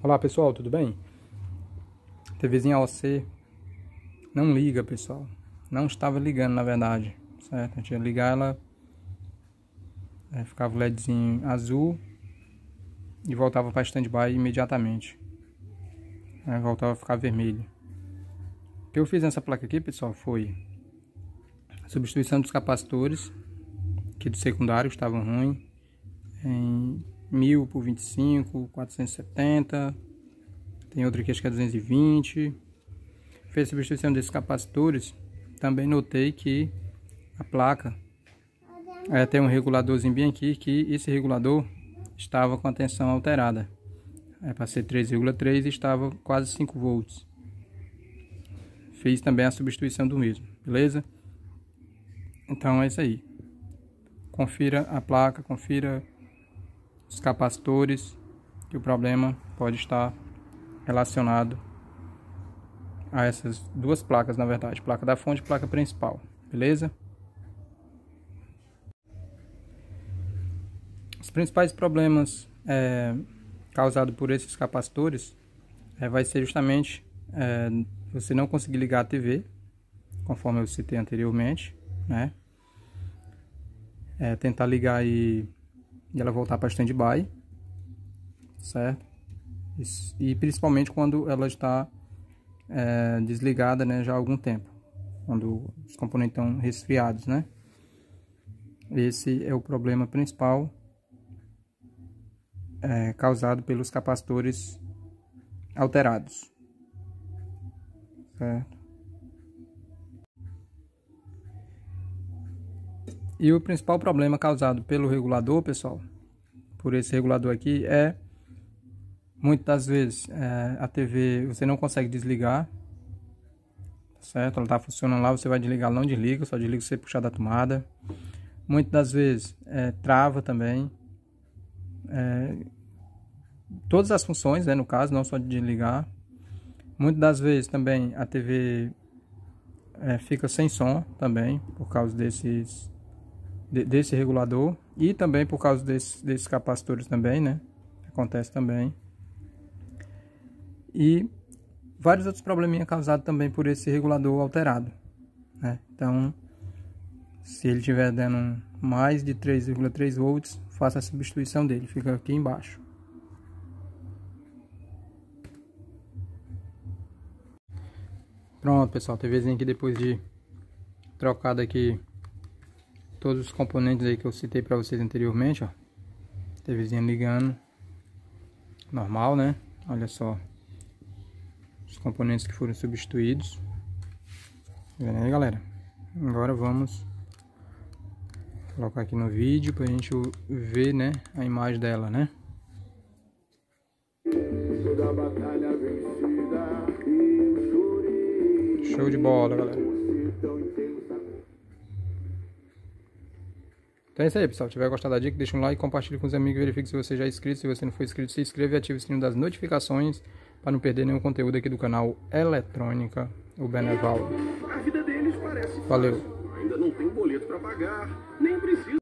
Olá pessoal, tudo bem? TVzinha OC não liga, pessoal. Não estava ligando, na verdade, certo? A gente ia ligar ela, é, ficava o LEDzinho azul e voltava para stand by imediatamente. Aí é, voltava a ficar vermelho. O que eu fiz nessa placa aqui, pessoal, foi a substituição dos capacitores, que do secundário estavam ruins, em 1000 por 25, 470. Tem outra acho que é 220. Fez substituição desses capacitores. Também notei que a placa é, tem um reguladorzinho bem aqui, que esse regulador estava com a tensão alterada. É para ser 3,3 e estava quase 5 volts. Fiz também a substituição do mesmo, beleza? Então é isso aí. Confira a placa, confira os capacitores, que o problema pode estar relacionado a essas duas placas, na verdade, placa da fonte e placa principal, beleza? Os principais problemas é, causados por esses capacitores é, vai ser justamente é, você não conseguir ligar a TV, conforme eu citei anteriormente, né? É, tentar ligar aí e ela voltar para stand by, certo? E, e, principalmente quando ela está é, desligada, né, já há algum tempo, quando os componentes estão resfriados, né? Esse é o problema principal é, causado pelos capacitores alterados, certo? E o principal problema causado pelo regulador, pessoal, por esse regulador aqui, é muitas das vezes é, a TV você não consegue desligar, tá certo? Ela está funcionando lá, você vai desligar, não desliga, só desliga se você puxar da tomada. Muitas das vezes é, trava também. É, todas as funções, né, no caso, não só de desligar. Muitas das vezes também a TV é, fica sem som também, por causa desses desse regulador e também por causa desse, desses capacitores também, né? Acontece também. E vários outros probleminhas causados também por esse regulador alterado, né? Então, se ele tiver dando mais de 3,3 volts, faça a substituição dele, fica aqui embaixo. Pronto, pessoal, TVzinha aqui depois de trocado aqui todos os componentes aí que eu citei para vocês anteriormente, ó. TVzinha ligando. Normal, né? Olha só. Os componentes que foram substituídos. Tá vendo aí, galera? Agora vamos colocar aqui no vídeo para a gente ver, né, a imagem dela, né? Show de bola, galera. Então é isso aí, pessoal. Se tiver gostado da dica, deixa um like, compartilhe com os amigos, verifique se você já é inscrito. Se você não for inscrito, se inscreva e ative o sininho das notificações para não perder nenhum conteúdo aqui do canal Eletrônica, o Beneval. Valeu. Ainda não tem boleto para pagar, nem